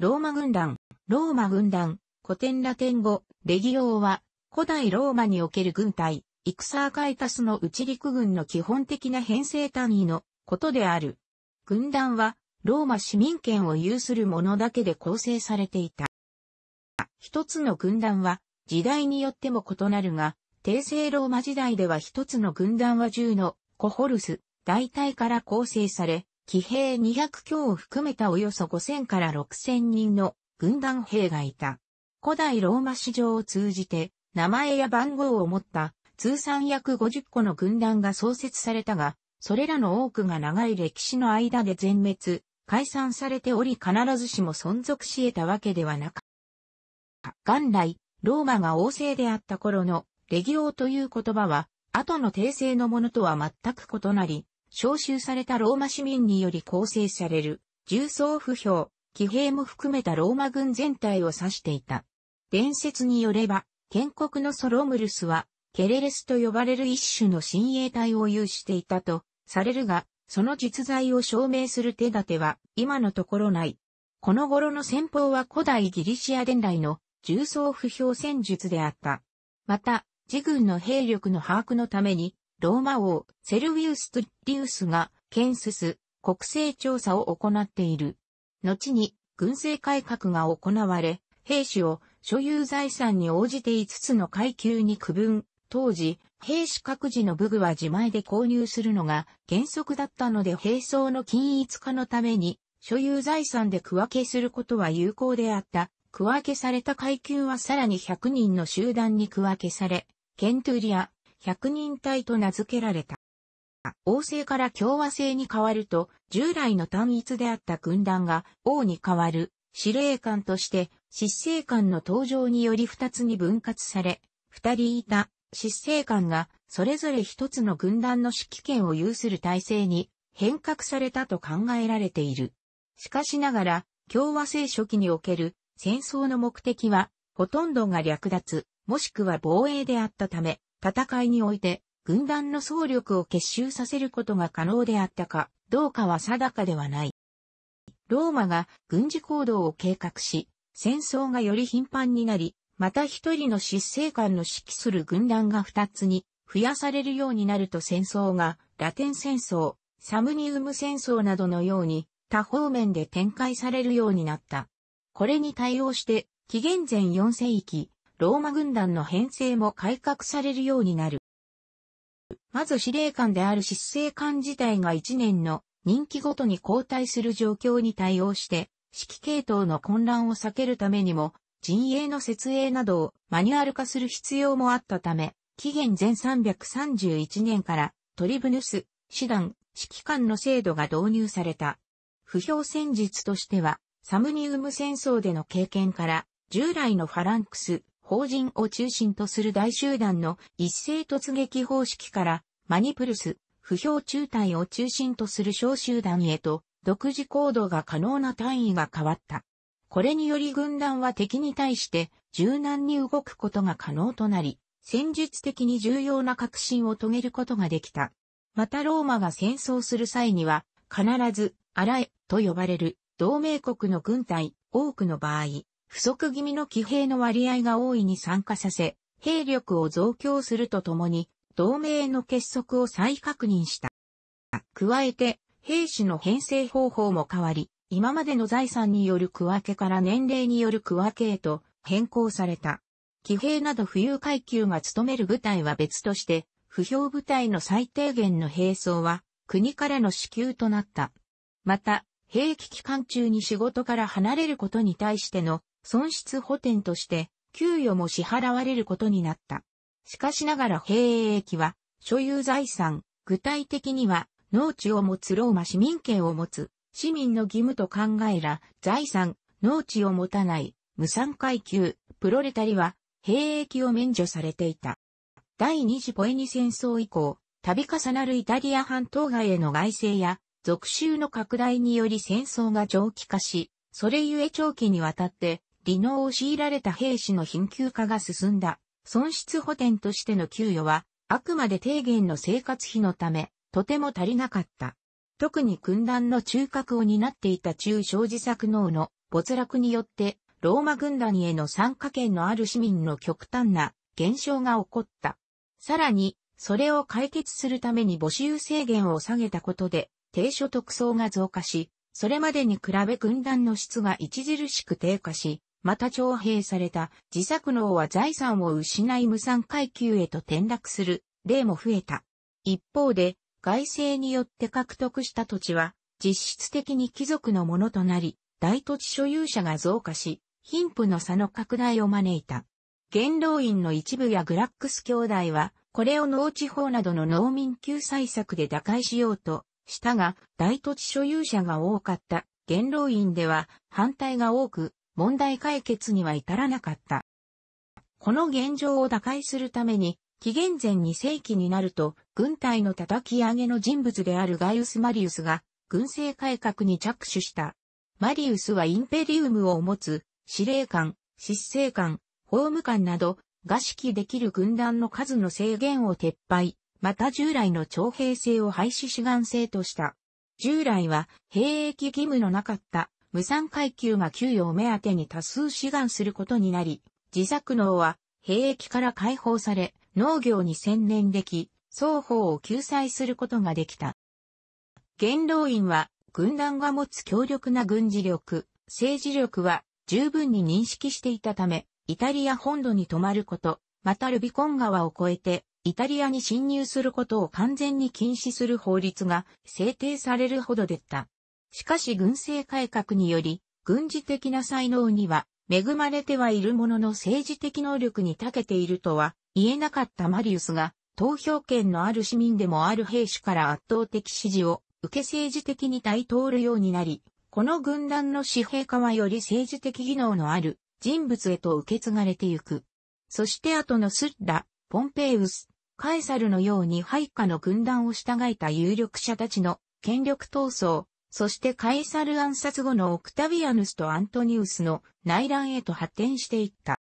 ローマ軍団、ローマ軍団、古典ラテン語、レギオーは、古代ローマにおける軍隊、イクサーカイタスの内陸軍の基本的な編成単位のことである。軍団は、ローマ市民権を有するものだけで構成されていた。一つの軍団は、時代によっても異なるが、帝政ローマ時代では一つの軍団は10のコホルス、大体から構成され、騎兵200強を含めたおよそ5000から6000人の軍団兵がいた。古代ローマ史上を通じて、名前や番号を持った通算約50個の軍団が創設されたが、それらの多くが長い歴史の間で全滅、解散されており必ずしも存続し得たわけではなかった。元来、ローマが王政であった頃のレギオという言葉は、後の訂正のものとは全く異なり、召集されたローマ市民により構成される、重装不評、騎兵も含めたローマ軍全体を指していた。伝説によれば、建国のソロムルスは、ケレレスと呼ばれる一種の親衛隊を有していたと、されるが、その実在を証明する手立ては、今のところない。この頃の戦法は古代ギリシア伝来の重装不評戦術であった。また、自軍の兵力の把握のために、ローマ王、セルウィウス・トゥッリウスが、スス国勢調査を行っている。後に、軍政改革が行われ、兵士を所有財産に応じて5つの階級に区分。当時、兵士各自の武具は自前で購入するのが原則だったので兵装の均一化のために、所有財産で区分けすることは有効であった。区分けされた階級はさらに100人の集団に区分けされ、ケントゥリア、100人隊と名付けられた。王政から共和制に変わると、従来の単一であった軍団が王に変わる司令官として執政官の登場により二つに分割され、二人いた執政官がそれぞれ一つの軍団の指揮権を有する体制に変革されたと考えられている。しかしながら、共和制初期における戦争の目的は、ほとんどが略奪、もしくは防衛であったため、戦いにおいて、軍団の総力を結集させることが可能であったか、どうかは定かではない。ローマが軍事行動を計画し、戦争がより頻繁になり、また一人の失政官の指揮する軍団が二つに増やされるようになると戦争がラテン戦争、サムニウム戦争などのように多方面で展開されるようになった。これに対応して、紀元前4世紀、ローマ軍団の編成も改革されるようになる。まず司令官である執政官自体が1年の任期ごとに交代する状況に対応して、指揮系統の混乱を避けるためにも、陣営の設営などをマニュアル化する必要もあったため、紀元前331年からトリブヌス、師団、指揮官の制度が導入された。不評戦術としては、サムニウム戦争での経験から、従来のファランクス、法人を中心とする大集団の一斉突撃方式から、マニプルス、不評中隊を中心とする小集団へと、独自行動が可能な単位が変わった。これにより軍団は敵に対して柔軟に動くことが可能となり、戦術的に重要な革新を遂げることができた。またローマが戦争する際には、必ず、アラエと呼ばれる同盟国の軍隊、多くの場合、不足気味の騎兵の割合が大いに参加させ、兵力を増強するとともに、同盟の結束を再確認した。加えて、兵士の編成方法も変わり、今までの財産による区分けから年齢による区分けへと変更された。騎兵など浮遊階級が務める部隊は別として、不評部隊の最低限の兵装は国からの支給となった。また、兵器期間中に仕事から離れることに対しての損失補填として、給与も支払われることになった。しかしながら兵営は、所有財産、具体的には、農地を持つローマ市民権を持つ、市民の義務と考えら、財産、農地を持たない、無産階級、プロレタリは、兵役を免除されていた。第二次ポエニ戦争以降、度重なるイタリア半島外への外政や、属州の拡大により戦争が長期化し、それゆえ長期にわたって、離農を強いられた兵士の貧窮化が進んだ。損失補填としての給与は、あくまで低減の生活費のため、とても足りなかった。特に軍団の中核を担っていた中小自作農の没落によって、ローマ軍団への参加権のある市民の極端な減少が起こった。さらに、それを解決するために募集制限を下げたことで、低所得層が増加し、それまでに比べ軍団の質が著しく低下し、また徴兵された自作農は財産を失い無産階級へと転落する例も増えた。一方で、外政によって獲得した土地は、実質的に貴族のものとなり、大土地所有者が増加し、貧富の差の拡大を招いた。元老院の一部やグラックス兄弟は、これを農地法などの農民救済策で打開しようとしたが、大土地所有者が多かった元老院では反対が多く、問題解決には至らなかった。この現状を打開するために、紀元前2世紀になると、軍隊の叩き上げの人物であるガイウス・マリウスが、軍政改革に着手した。マリウスはインペリウムを持つ、司令官、執政官、法務官など、が指揮できる軍団の数の制限を撤廃、また従来の徴兵制を廃止志願制とした。従来は兵役義務のなかった無産階級が給与を目当てに多数志願することになり、自作農は兵役から解放され、農業に専念でき、双方を救済することができた。元老院は、軍団が持つ強力な軍事力、政治力は十分に認識していたため、イタリア本土に泊まること、またルビコン川を越えて、イタリアに侵入することを完全に禁止する法律が制定されるほどでった。しかし軍政改革により、軍事的な才能には恵まれてはいるものの政治的能力に長けているとは言えなかったマリウスが、投票権のある市民でもある兵士から圧倒的支持を受け政治的に対通るようになり、この軍団の紙兵化はより政治的技能のある人物へと受け継がれてゆく。そして後のスッラ、ポンペイウス、カエサルのように配下の軍団を従えた有力者たちの権力闘争、そしてカエサル暗殺後のオクタビアヌスとアントニウスの内乱へと発展していった。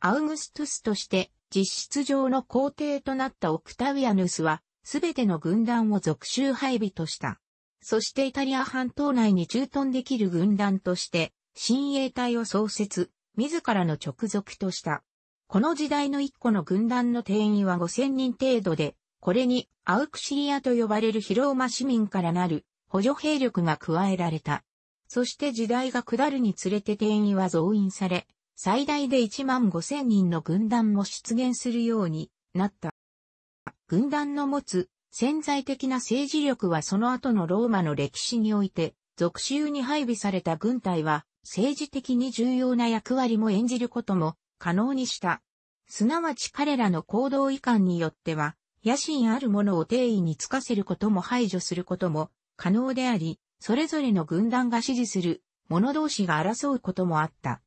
アウグストゥスとして実質上の皇帝となったオクタビアヌスは、すべての軍団を属州配備とした。そしてイタリア半島内に駐屯できる軍団として、新衛隊を創設、自らの直属とした。この時代の一個の軍団の定員は5000人程度で、これにアウクシリアと呼ばれる広ローマ市民からなる補助兵力が加えられた。そして時代が下るにつれて定員は増員され、最大で1万5千人の軍団も出現するようになった。軍団の持つ潜在的な政治力はその後のローマの歴史において、属州に配備された軍隊は政治的に重要な役割も演じることも可能にした。すなわち彼らの行動遺憾によっては、野心あるものを定位につかせることも排除することも可能であり、それぞれの軍団が支持する者同士が争うこともあった。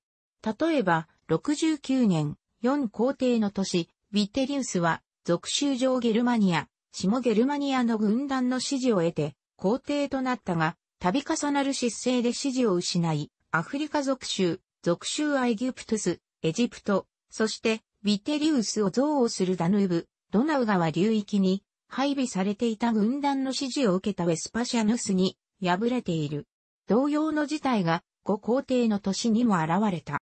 例えば、69年、4皇帝の年、ヴィテリウスは、属州上ゲルマニア、下ゲルマニアの軍団の支持を得て、皇帝となったが、度重なる失勢で支持を失い、アフリカ属州、属州アイギプトス、エジプト、そして、ヴィテリウスを憎悪するダヌーブ、ドナウ川流域に配備されていた軍団の指示を受けたウェスパシャヌスに敗れている。同様の事態が5皇帝の年にも現れた。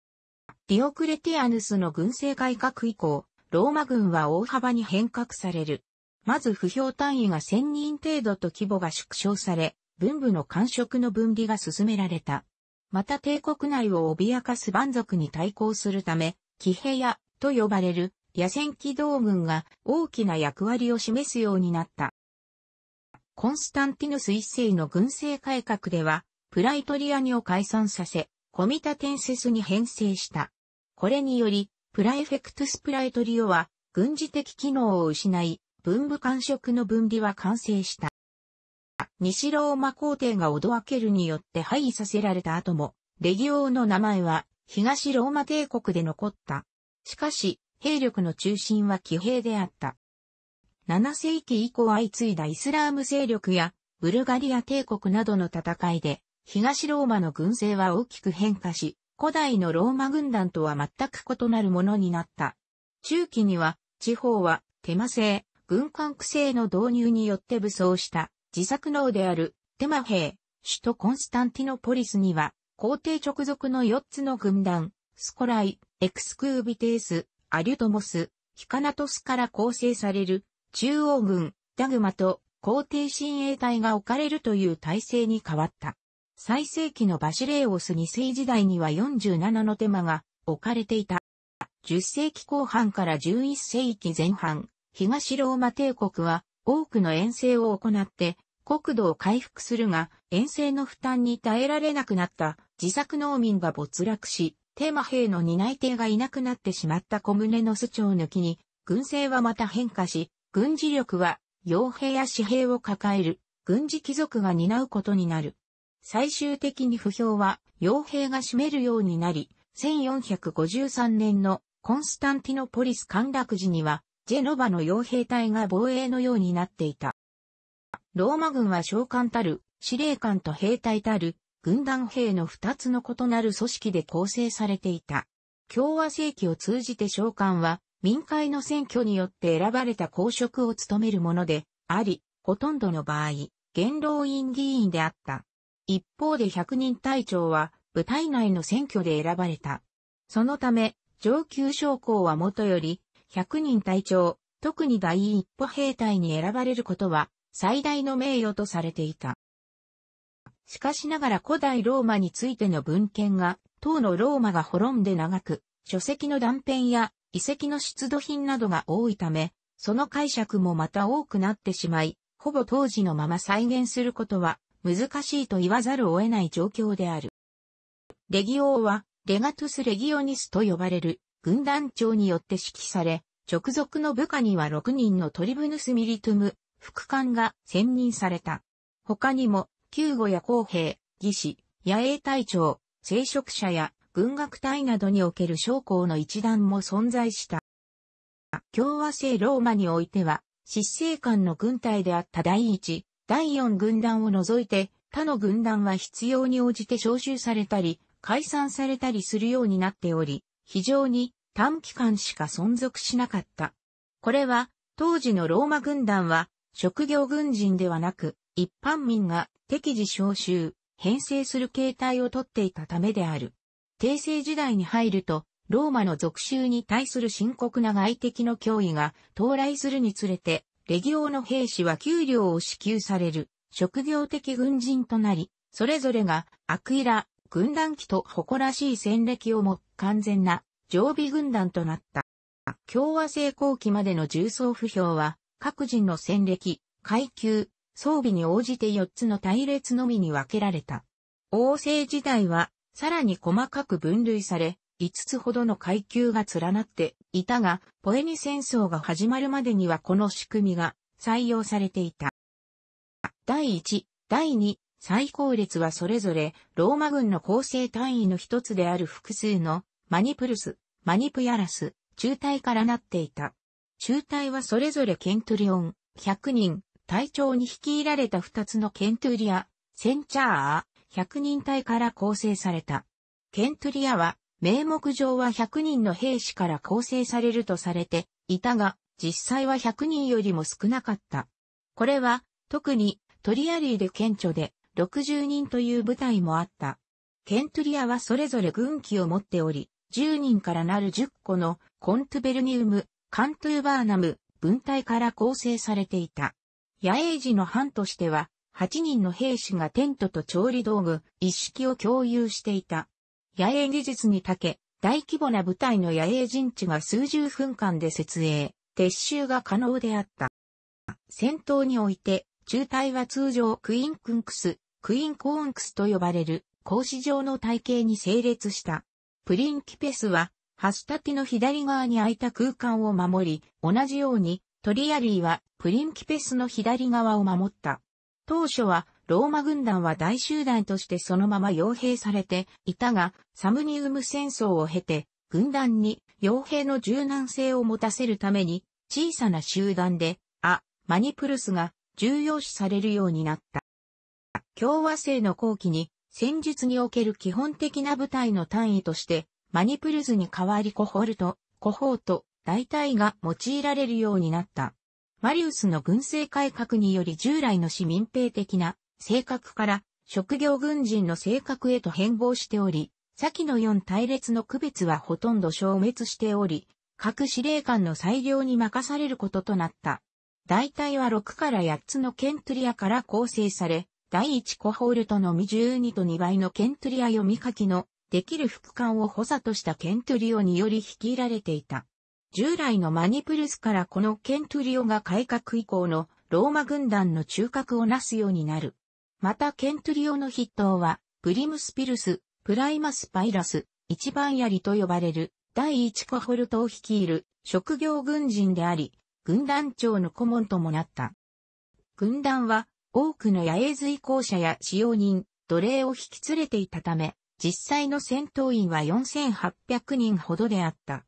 ディオクレティアヌスの軍政改革以降、ローマ軍は大幅に変革される。まず不評単位が1000人程度と規模が縮小され、分部の官職の分離が進められた。また帝国内を脅かす蛮族に対抗するため、騎兵やと呼ばれる野戦機動軍が大きな役割を示すようになった。コンスタンティヌス一世の軍政改革では、プライトリアニを解散させ、コミタテンセスに編成した。これにより、プライフェクトスプライトリオは軍事的機能を失い、文武官職の分離は完成した。西ローマ皇帝がオドアケルによって廃位させられた後も、レギオの名前は東ローマ帝国で残った。しかし、兵力の中心は騎兵であった。7世紀以降相次いだイスラーム勢力やブルガリア帝国などの戦いで、東ローマの軍勢は大きく変化し、古代のローマ軍団とは全く異なるものになった。中期には、地方は手間制、軍艦区制の導入によって武装した自作能であるテマ兵、首都コンスタンティノポリスには、皇帝直属の4つの軍団、スコライ、エクスクービテース、アリュトモス、ヒカナトスから構成される、中央軍、ダグマと皇帝親衛隊が置かれるという体制に変わった。最盛期のバシレーオス2世時代には47の手間が置かれていた。10世紀後半から11世紀前半、東ローマ帝国は多くの遠征を行って国土を回復するが遠征の負担に耐えられなくなった自作農民が没落し、テーマ兵の担い手がいなくなってしまった小胸の素長抜きに、軍勢はまた変化し、軍事力は、傭兵や士兵を抱える、軍事貴族が担うことになる。最終的に不評は、傭兵が占めるようになり、1453年のコンスタンティノポリス陥落時には、ジェノバの傭兵隊が防衛のようになっていた。ローマ軍は召喚たる、司令官と兵隊たる、軍団兵の二つの異なる組織で構成されていた。共和政紀を通じて召喚は、民会の選挙によって選ばれた公職を務めるもので、あり、ほとんどの場合、元老院議員であった。一方で百人隊長は、部隊内の選挙で選ばれた。そのため、上級将校はもとより、百人隊長、特に第一歩兵隊に選ばれることは、最大の名誉とされていた。しかしながら古代ローマについての文献が、当のローマが滅んで長く、書籍の断片や遺跡の出土品などが多いため、その解釈もまた多くなってしまい、ほぼ当時のまま再現することは難しいと言わざるを得ない状況である。レギオーは、レガトゥス・レギオニスと呼ばれる軍団長によって指揮され、直属の部下には6人のトリブヌス・ミリトゥム、副官が選任された。他にも、救護や公平、義士、野営隊長、聖職者や軍学隊などにおける将校の一団も存在した。共和制ローマにおいては、執政官の軍隊であった第一、第四軍団を除いて、他の軍団は必要に応じて招集されたり、解散されたりするようになっており、非常に短期間しか存続しなかった。これは、当時のローマ軍団は、職業軍人ではなく、一般民が適時召集、編成する形態をとっていたためである。帝政時代に入ると、ローマの属州に対する深刻な外敵の脅威が到来するにつれて、レギオの兵士は給料を支給される、職業的軍人となり、それぞれがアクイラ、軍団機と誇らしい戦歴をも完全な常備軍団となった。共和制後期までの重装不評は、各人の戦歴、階級、装備に応じて4つの隊列のみに分けられた。王政時代は、さらに細かく分類され、5つほどの階級が連なっていたが、ポエニ戦争が始まるまでにはこの仕組みが採用されていた。第1、第2、最高列はそれぞれローマ軍の構成単位の一つである複数のマニプルス、マニプヤラス、中隊からなっていた。中隊はそれぞれケントリオン、100人、隊長に率いられた2つのケントゥリア、センチャー、100人隊から構成された。ケントゥリアは、名目上は100人の兵士から構成されるとされていたが、実際は100人よりも少なかった。これは、特にトリアリーで顕著で60人という部隊もあった。ケントリアはそれぞれ軍旗を持っており、10人からなる10個のコントゥベルニウム、カントゥーバーナム分隊から構成されていた。野営時の班としては、8人の兵士がテントと調理道具、一式を共有していた。野営技術に長け、大規模な部隊の野営陣地が数十分間で設営、撤収が可能であった。戦闘において、中隊は通常クインクンクス、クインコーンクスと呼ばれる、格子状の体系に整列した。プリンキペスは、ハスタティの左側に空いた空間を守り、同じようにトリアリーはプリンキペスの左側を守った。当初はローマ軍団は大集団としてそのまま傭兵されていたが、サムニウム戦争を経て、軍団に傭兵の柔軟性を持たせるために、小さな集団で、ア、マニプルスが重要視されるようになった。共和制の後期に、戦術における基本的な部隊の単位として、マニプルズに代わりコホルト、コホート、大体が用いられるようになった。マリウスの軍政改革により従来の市民兵的な性格から職業軍人の性格へと変貌しており、先の4隊列の区別はほとんど消滅しており、各司令官の裁量に任されることとなった。大体は6から8つのケントリアから構成され、第1コホールトのみ12と2倍のケントリア読み書きのできる副官を補佐としたケントリオにより率いられていた。従来のマニプルスからこのケントリオが改革以降のローマ軍団の中核をなすようになる。またケントリオの筆頭は、プリムスピルス、プライマスパイラス、一番槍と呼ばれる、第一コホルトを率いる、職業軍人であり、軍団長の顧問ともなった。軍団は、多くの野営随行者や使用人、奴隷を引き連れていたため、実際の戦闘員は4800人ほどであった。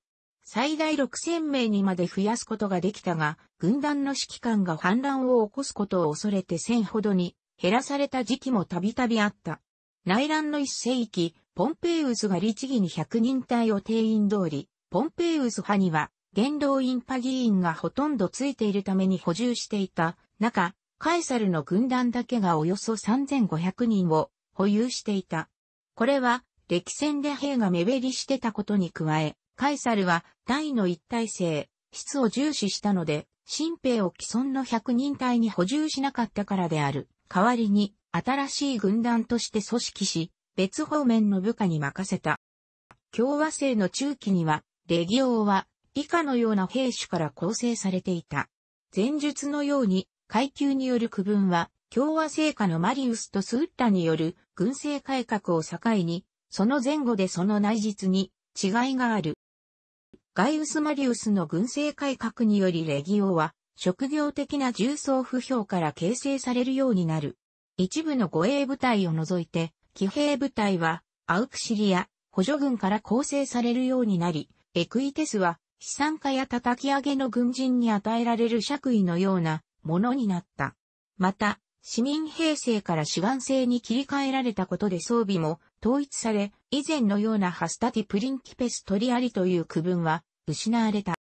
最大6000名にまで増やすことができたが、軍団の指揮官が反乱を起こすことを恐れて1000ほどに減らされた時期もたびたびあった。内乱の一世紀、ポンペイウスが律儀に100人隊を定員通り、ポンペイウス派には、元老院派議員がほとんどついているために補充していた中、カエサルの軍団だけがおよそ3500人を保有していた。これは、歴戦で兵が目減りしてたことに加え、カイサルは大の一体性、質を重視したので、新兵を既存の百人隊に補充しなかったからである。代わりに、新しい軍団として組織し、別方面の部下に任せた。共和制の中期には、レギオは以下のような兵種から構成されていた。前述のように、階級による区分は、共和制下のマリウスとスウッラによる軍政改革を境に、その前後でその内実に違いがある。ガイウス・マリウスの軍政改革によりレギオは、職業的な重装不評から形成されるようになる。一部の護衛部隊を除いて、騎兵部隊は、アウクシリア、補助軍から構成されるようになり、エクイテスは、資産家や叩き上げの軍人に与えられる爵位のようなものになった。また、市民兵制から志願制に切り替えられたことで装備も統一され、以前のようなハスタティプリンキペストリアリという区分は失われた。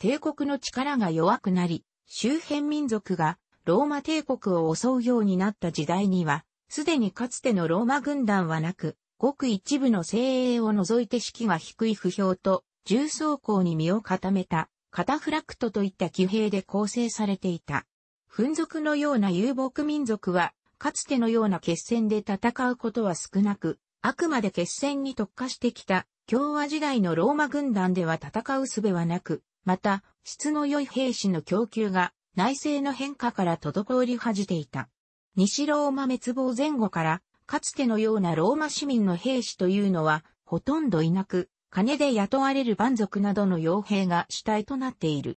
帝国の力が弱くなり、周辺民族がローマ帝国を襲うようになった時代には、すでにかつてのローマ軍団はなく、ごく一部の精鋭を除いて士気が低い不評と、重装甲に身を固めた、カタフラクトといった騎兵で構成されていた。粉族のような遊牧民族は、かつてのような決戦で戦うことは少なく、あくまで決戦に特化してきた共和時代のローマ軍団では戦う術はなく、また、質の良い兵士の供給が内政の変化から滞り恥じていた。西ローマ滅亡前後から、かつてのようなローマ市民の兵士というのは、ほとんどいなく、金で雇われる蛮族などの傭兵が主体となっている。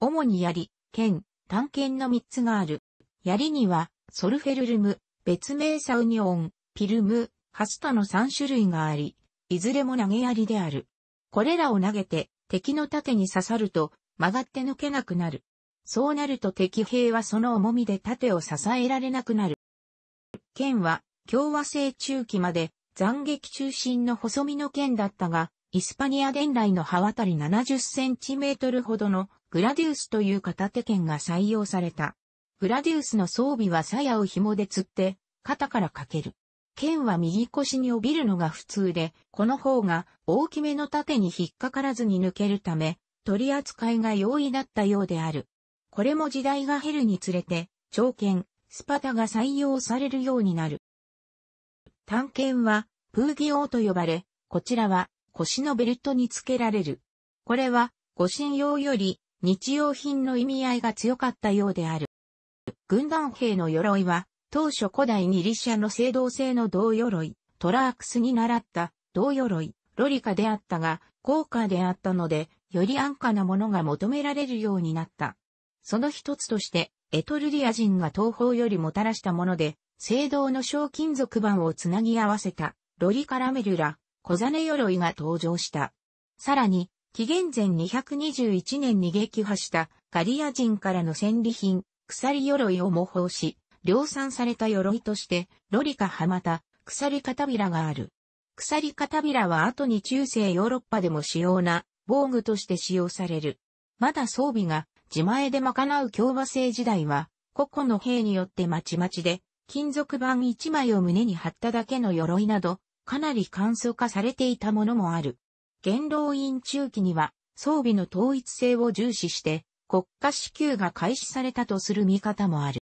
主に槍、剣、短剣の3つがある。槍には、ソルフェルルム、別名サウニオン、ピルム、ハスタの3種類があり、いずれも投げ槍である。これらを投げて、敵の盾に刺さると、曲がって抜けなくなる。そうなると敵兵はその重みで盾を支えられなくなる。剣は、共和制中期まで、斬撃中心の細身の剣だったが、イスパニア伝来の刃渡り70センチメートルほどのグラディウスという片手剣が採用された。グラディウスの装備は鞘を紐で吊って、肩からかける。剣は右腰に帯びるのが普通で、この方が大きめの盾に引っかからずに抜けるため、取り扱いが容易だったようである。これも時代が減るにつれて、長剣、スパタが採用されるようになる。短剣は、プーギオーと呼ばれ、こちらは腰のベルトにつけられる。これは、護身用より日用品の意味合いが強かったようである。軍団兵の鎧は、当初古代ギリシャの青銅製の銅鎧、トラークスに習った銅鎧、ロリカであったが、高価であったので、より安価なものが求められるようになった。その一つとして、エトルリア人が東方よりもたらしたもので、青銅の小金属板をつなぎ合わせた、ロリカラメルラ、小ザネ鎧が登場した。さらに、紀元前221年に撃破したガリア人からの戦利品、鎖鎧を模倣し、量産された鎧として、ロリカハマタ、鎖片びらがある。鎖片びらは後に中世ヨーロッパでも主要な防具として使用される。まだ装備が自前で賄う共和制時代は、個々の兵によってまちまちで、金属板一枚を胸に貼っただけの鎧など、かなり簡素化されていたものもある。元老院中期には、装備の統一性を重視して、国家支給が開始されたとする見方もある。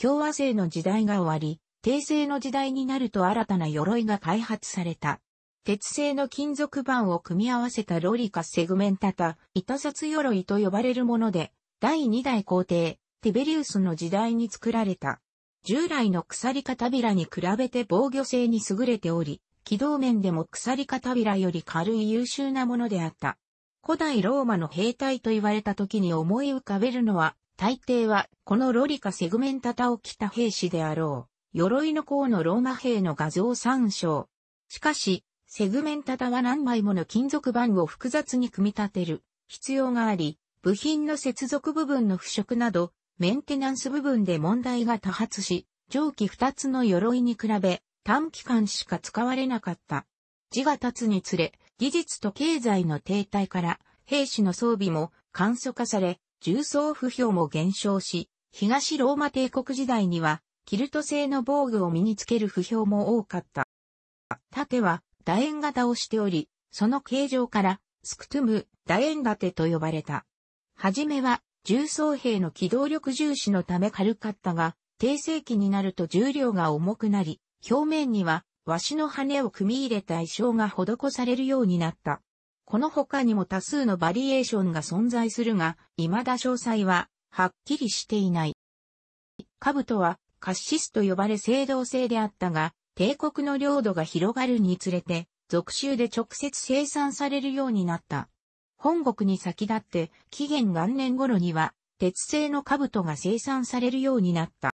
共和制の時代が終わり、帝政の時代になると新たな鎧が開発された。鉄製の金属板を組み合わせたロリカセグメンタタ、板札鎧と呼ばれるもので、第2代皇帝、ティベリウスの時代に作られた。従来の鎖片びらに比べて防御性に優れており、軌道面でも鎖片びらより軽い優秀なものであった。古代ローマの兵隊と言われた時に思い浮かべるのは大抵は、このロリカセグメンタタを着た兵士であろう。鎧の甲のローマ兵の画像参照。しかし、セグメンタタは何枚もの金属板を複雑に組み立てる必要があり、部品の接続部分の腐食など、メンテナンス部分で問題が多発し、上記二つの鎧に比べ、短期間しか使われなかった。字が立つにつれ、技術と経済の停滞から、兵士の装備も簡素化され、重装不評も減少し、東ローマ帝国時代には、キルト製の防具を身につける不評も多かった。盾は楕円型をしており、その形状から、スクトゥム、楕円盾と呼ばれた。はじめは、重装兵の機動力重視のため軽かったが、低盛期になると重量が重くなり、表面には、鷲の羽を組み入れた衣装が施されるようになった。この他にも多数のバリエーションが存在するが、未だ詳細は、はっきりしていない。兜は、カッシスと呼ばれ青銅製であったが、帝国の領土が広がるにつれて、属州で直接生産されるようになった。本国に先立って、紀元元年頃には、鉄製の兜が生産されるようになった。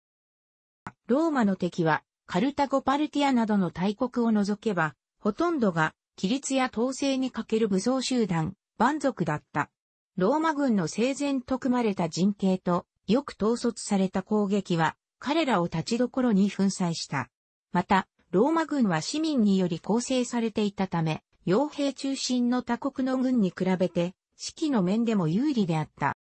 ローマの敵は、カルタゴ・パルティアなどの大国を除けば、ほとんどが規律や統制にかける武装集団、蛮族だった。ローマ軍の生前と組まれた陣形と、よく統率された攻撃は、彼らを立ちどころに粉砕した。また、ローマ軍は市民により構成されていたため、傭兵中心の他国の軍に比べて、指揮の面でも有利であった。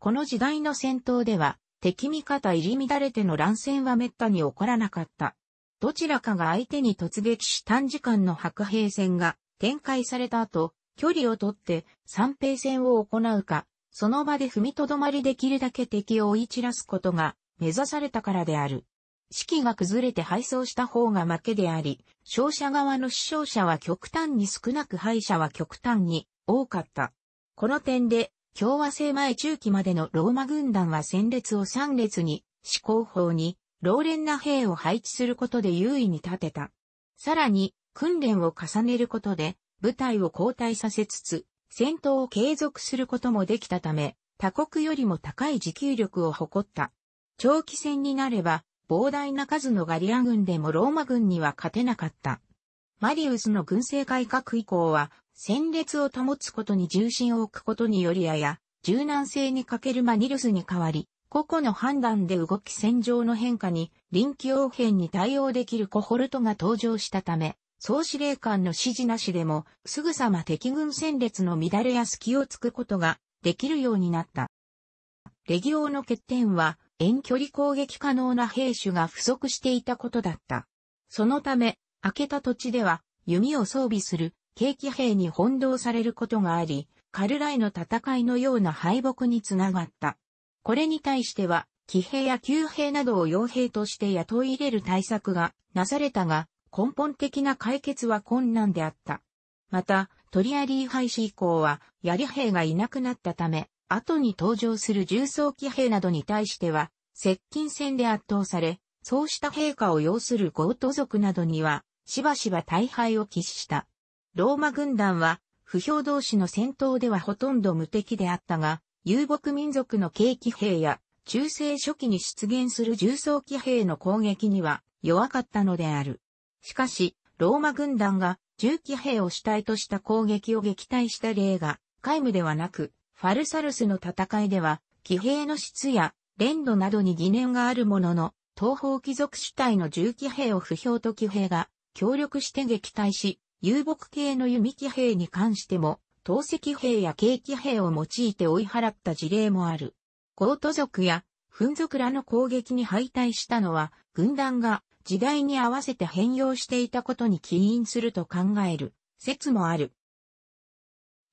この時代の戦闘では、敵味方入り乱れての乱戦は滅多に起こらなかった。どちらかが相手に突撃し短時間の白兵戦が展開された後、距離をとって三平戦を行うか、その場で踏みとどまりできるだけ敵を追い散らすことが目指されたからである。士気が崩れて敗走した方が負けであり、勝者側の死傷者は極端に少なく敗者は極端に多かった。この点で、共和制前中期までのローマ軍団は戦列を3列に、思考法に老練な兵を配置することで優位に立てた。さらに、訓練を重ねることで、部隊を交代させつつ、戦闘を継続することもできたため、他国よりも高い持久力を誇った。長期戦になれば、膨大な数のガリア軍でもローマ軍には勝てなかった。マリウスの軍政改革以降は、戦列を保つことに重心を置くことによりやや、柔軟性に欠けるマニルスに代わり、個々の判断で動き戦場の変化に臨機応変に対応できるコホルトが登場したため、総司令官の指示なしでも、すぐさま敵軍戦列の乱れや隙をつくことができるようになった。レギオの欠点は、遠距離攻撃可能な兵種が不足していたことだった。そのため、開けた土地では、弓を装備する、軽気兵に翻弄されることがあり、カルライの戦いのような敗北につながった。これに対しては、騎兵や旧兵などを傭兵として雇い入れる対策がなされたが、根本的な解決は困難であった。また、トリアリー廃止以降は、槍兵がいなくなったため、後に登場する重装騎兵などに対しては、接近戦で圧倒され、そうした陛下を要するゴート族などには、しばしば大敗を喫した。ローマ軍団は、不評同士の戦闘ではほとんど無敵であったが、遊牧民族の軽騎兵や、中世初期に出現する重装騎兵の攻撃には弱かったのである。しかし、ローマ軍団が重騎兵を主体とした攻撃を撃退した例が、皆無ではなく、ファルサルスの戦いでは、騎兵の質や連度などに疑念があるものの、東方貴族主体の重騎兵を不評と騎兵が協力して撃退し、遊牧系の弓騎兵に関しても投石兵や景気兵を用いて追い払った事例もある。コート族やフン族らの攻撃に敗退したのは、軍団が時代に合わせて変容していたことに起因すると考える説もある。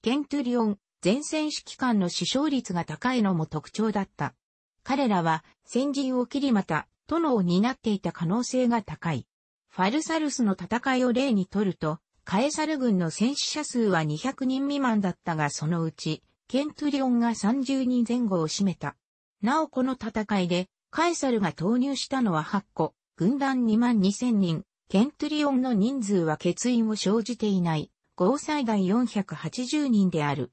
ケントゥリオン、前線指揮官の死傷率が高いのも特徴だった。彼らは先陣を切りまた、殿を担っていた可能性が高い。ファルサルスの戦いを例にとると、カエサル軍の戦死者数は200人未満だったがそのうち、ケントリオンが30人前後を占めた。なおこの戦いで、カエサルが投入したのは8個、軍団2万2000人、ケントリオンの人数は欠員を生じていない、合最大480人である。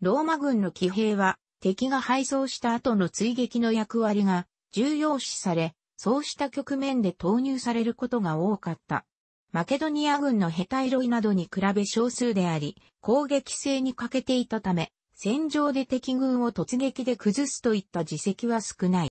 ローマ軍の騎兵は、敵が敗走した後の追撃の役割が重要視され、そうした局面で投入されることが多かった。マケドニア軍のヘタイロイなどに比べ少数であり、攻撃性に欠けていたため、戦場で敵軍を突撃で崩すといった自責は少ない。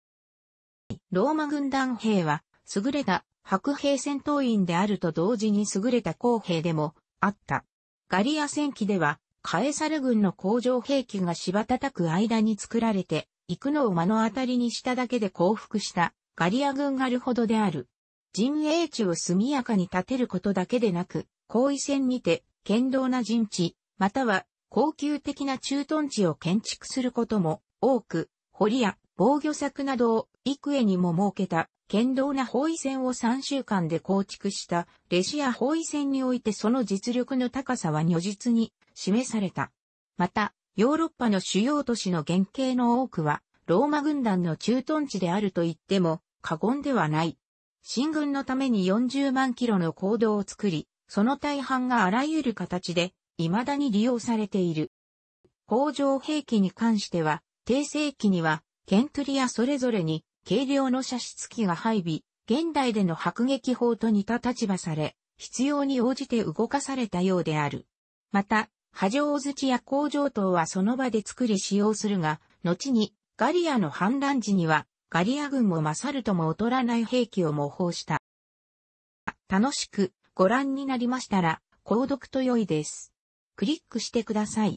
ローマ軍団兵は、優れた白兵戦闘員であると同時に優れた公兵でもあった。ガリア戦記では、カエサル軍の工場兵器が柴叩く間に作られて、行くのを目の当たりにしただけで降伏したガリア軍があるほどである。陣営地を速やかに建てることだけでなく、後位戦にて、堅牢な陣地、または高級的な駐屯地を建築することも多く、堀や防御策などを幾重にも設けた、堅牢な包囲戦を3週間で構築した、レシア包囲戦においてその実力の高さは如実に示された。また、ヨーロッパの主要都市の原型の多くは、ローマ軍団の駐屯地であると言っても過言ではない。進軍のために40万キロの行動を作り、その大半があらゆる形で、未だに利用されている。工場兵器に関しては、低成期には、ケントリアそれぞれに、軽量の射出機が配備、現代での迫撃砲と似た立場され、必要に応じて動かされたようである。また、波状土や工場等はその場で作り使用するが、後にガリアの氾濫時にはガリア軍も勝るとも劣らない兵器を模倣した。楽しくご覧になりましたら、購読と良いです。クリックしてください。